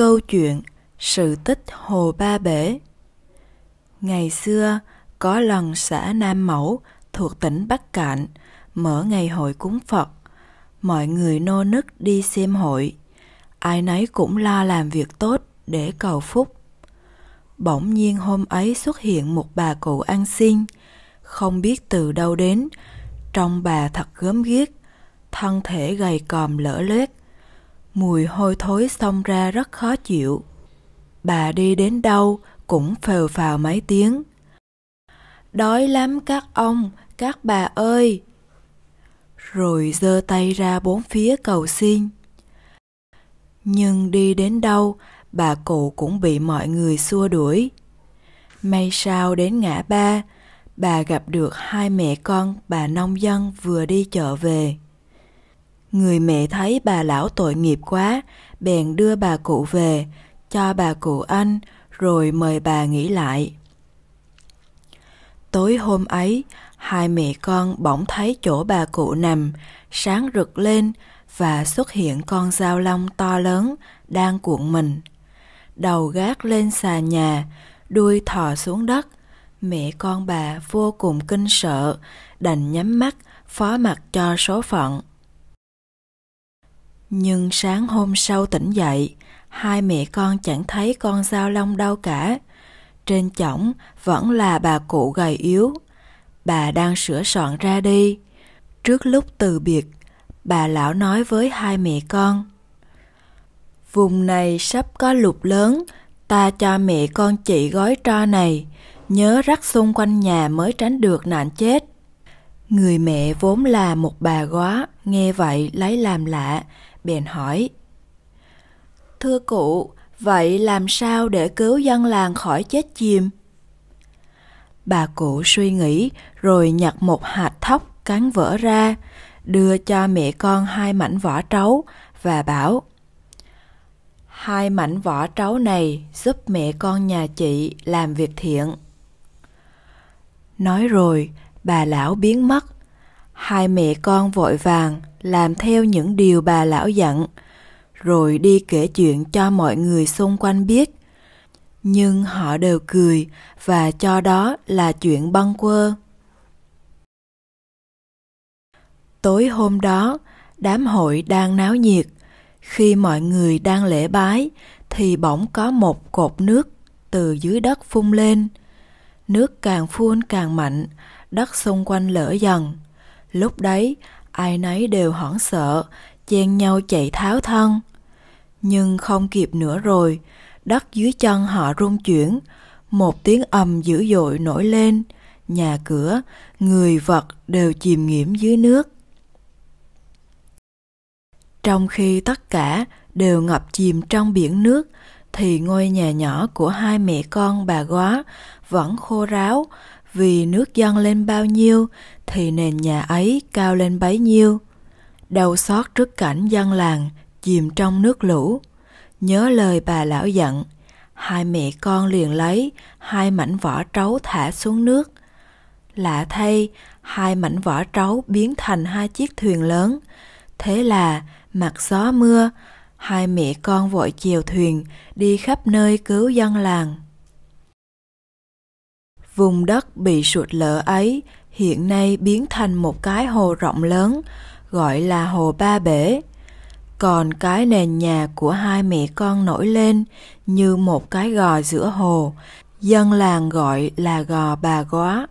Câu chuyện Sự tích Hồ Ba Bể Ngày xưa, có lần xã Nam Mẫu thuộc tỉnh Bắc Cạn mở ngày hội cúng Phật. Mọi người nô nức đi xem hội. Ai nấy cũng lo làm việc tốt để cầu phúc. Bỗng nhiên hôm ấy xuất hiện một bà cụ ăn xin, không biết từ đâu đến. Trong bà thật gớm ghiếc, thân thể gầy còm lỡ lết, mùi hôi thối xông ra rất khó chịu. Bà đi đến đâu cũng phều phào mấy tiếng. Đói lắm các ông, các bà ơi! Rồi giơ tay ra bốn phía cầu xin. Nhưng đi đến đâu, bà cụ cũng bị mọi người xua đuổi. May sao đến ngã ba, bà gặp được hai mẹ con bà nông dân vừa đi chợ về. Người mẹ thấy bà lão tội nghiệp quá, bèn đưa bà cụ về, cho bà cụ ăn rồi mời bà nghỉ lại. Tối hôm ấy, hai mẹ con bỗng thấy chỗ bà cụ nằm, sáng rực lên và xuất hiện con dao long to lớn đang cuộn mình. Đầu gác lên xà nhà, đuôi thò xuống đất. Mẹ con bà vô cùng kinh sợ, đành nhắm mắt, phó mặt cho số phận. Nhưng sáng hôm sau tỉnh dậy, hai mẹ con chẳng thấy con dao long đâu cả. Trên chõng vẫn là bà cụ gầy yếu. Bà đang sửa soạn ra đi. Trước lúc từ biệt, bà lão nói với hai mẹ con. Vùng này sắp có lụt lớn, ta cho mẹ con chị gói tro này, nhớ rắc xung quanh nhà mới tránh được nạn chết. Người mẹ vốn là một bà góa, nghe vậy lấy làm lạ, bèn hỏi Thưa cụ, vậy làm sao để cứu dân làng khỏi chết chìm? Bà cụ suy nghĩ rồi nhặt một hạt thóc cắn vỡ ra, đưa cho mẹ con hai mảnh vỏ trấu và bảo Hai mảnh vỏ trấu này giúp mẹ con nhà chị làm việc thiện. Nói rồi, bà lão biến mất hai mẹ con vội vàng làm theo những điều bà lão dặn rồi đi kể chuyện cho mọi người xung quanh biết nhưng họ đều cười và cho đó là chuyện băng quơ tối hôm đó đám hội đang náo nhiệt khi mọi người đang lễ bái thì bỗng có một cột nước từ dưới đất phun lên nước càng phun càng mạnh đất xung quanh lở dần Lúc đấy, ai nấy đều hoảng sợ, chen nhau chạy tháo thân. Nhưng không kịp nữa rồi, đất dưới chân họ rung chuyển, một tiếng ầm dữ dội nổi lên, nhà cửa, người vật đều chìm nghiễm dưới nước. Trong khi tất cả đều ngập chìm trong biển nước, thì ngôi nhà nhỏ của hai mẹ con bà góa vẫn khô ráo vì nước dâng lên bao nhiêu thì nền nhà ấy cao lên bấy nhiêu đau xót trước cảnh dân làng chìm trong nước lũ nhớ lời bà lão dặn hai mẹ con liền lấy hai mảnh vỏ trấu thả xuống nước lạ thay hai mảnh vỏ trấu biến thành hai chiếc thuyền lớn thế là mặc gió mưa hai mẹ con vội chiều thuyền đi khắp nơi cứu dân làng vùng đất bị sụt lở ấy hiện nay biến thành một cái hồ rộng lớn gọi là hồ ba bể còn cái nền nhà của hai mẹ con nổi lên như một cái gò giữa hồ dân làng gọi là gò bà góa